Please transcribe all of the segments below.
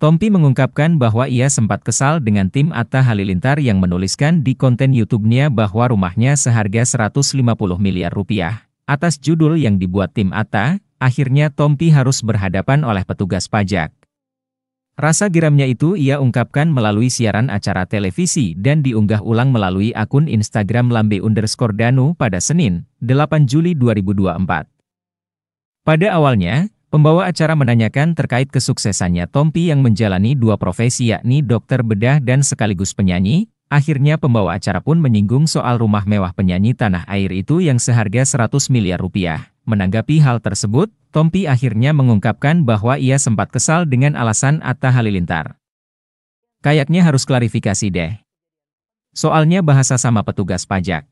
Tompi mengungkapkan bahwa ia sempat kesal dengan tim Atta Halilintar yang menuliskan di konten YouTube-nya bahwa rumahnya seharga 150 miliar rupiah. Atas judul yang dibuat tim Atta, akhirnya Tompi harus berhadapan oleh petugas pajak. Rasa geramnya itu ia ungkapkan melalui siaran acara televisi dan diunggah ulang melalui akun Instagram lambe underscore danu pada Senin, 8 Juli 2024. Pada awalnya, Pembawa acara menanyakan terkait kesuksesannya Tompi yang menjalani dua profesi yakni dokter bedah dan sekaligus penyanyi. Akhirnya pembawa acara pun menyinggung soal rumah mewah penyanyi tanah air itu yang seharga 100 miliar rupiah. Menanggapi hal tersebut, Tompi akhirnya mengungkapkan bahwa ia sempat kesal dengan alasan Atta Halilintar. Kayaknya harus klarifikasi deh. Soalnya bahasa sama petugas pajak.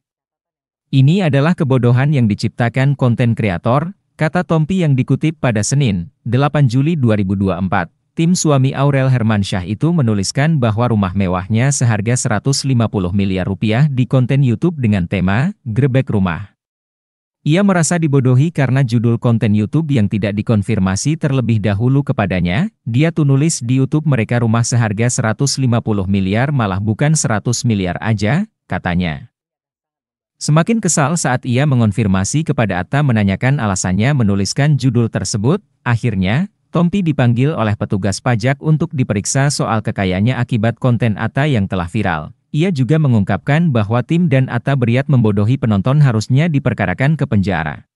Ini adalah kebodohan yang diciptakan konten kreator, Kata Tompi yang dikutip pada Senin, 8 Juli 2024, tim suami Aurel Hermansyah itu menuliskan bahwa rumah mewahnya seharga 150 miliar rupiah di konten YouTube dengan tema Grebek Rumah. Ia merasa dibodohi karena judul konten YouTube yang tidak dikonfirmasi terlebih dahulu kepadanya, dia tunulis di YouTube mereka rumah seharga 150 miliar malah bukan 100 miliar aja, katanya. Semakin kesal saat ia mengonfirmasi kepada Atta menanyakan alasannya menuliskan judul tersebut, akhirnya, Tompi dipanggil oleh petugas pajak untuk diperiksa soal kekayaannya akibat konten Atta yang telah viral. Ia juga mengungkapkan bahwa tim dan Atta Beriat membodohi penonton harusnya diperkarakan ke penjara.